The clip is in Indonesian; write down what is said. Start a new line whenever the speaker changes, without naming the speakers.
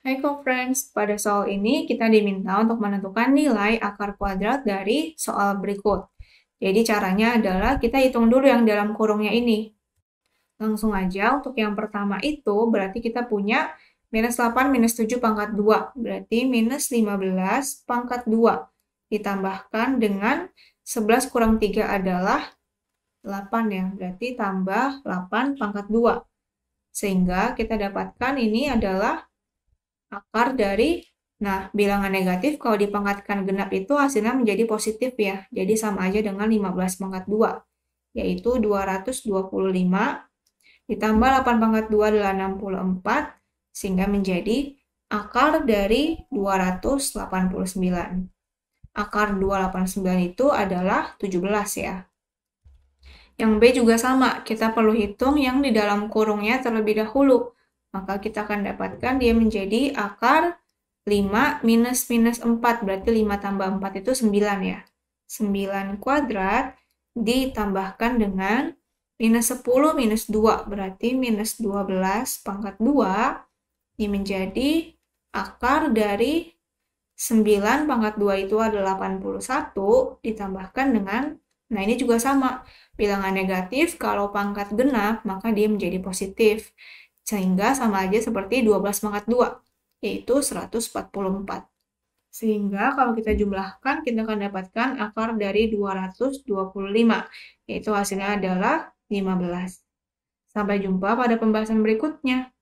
Hai co-friends, pada soal ini kita diminta untuk menentukan nilai akar kuadrat dari soal berikut. Jadi caranya adalah kita hitung dulu yang dalam kurungnya ini. Langsung aja untuk yang pertama itu berarti kita punya minus 8 minus 7 pangkat 2. Berarti minus 15 pangkat 2. Ditambahkan dengan 11 kurang 3 adalah 8 ya. Berarti tambah 8 pangkat 2. Sehingga kita dapatkan ini adalah akar dari Nah, bilangan negatif kalau dipangkatkan genap itu hasilnya menjadi positif ya. Jadi sama aja dengan 15 pangkat 2, yaitu 225 ditambah 8 pangkat 2 adalah 64, sehingga menjadi akar dari 289. Akar 289 itu adalah 17 ya. Yang B juga sama, kita perlu hitung yang di dalam kurungnya terlebih dahulu maka kita akan dapatkan dia menjadi akar 5 minus minus 4. Berarti 5 tambah 4 itu 9 ya. 9 kuadrat ditambahkan dengan minus 10 minus 2. Berarti minus 12 pangkat 2. Ini menjadi akar dari 9 pangkat 2 itu ada 81 ditambahkan dengan Nah ini juga sama, bilangan negatif kalau pangkat genap maka dia menjadi positif. Sehingga sama aja seperti 12 pangkat 2, yaitu 144. Sehingga kalau kita jumlahkan, kita akan dapatkan akar dari 225, yaitu hasilnya adalah 15. Sampai jumpa pada pembahasan berikutnya.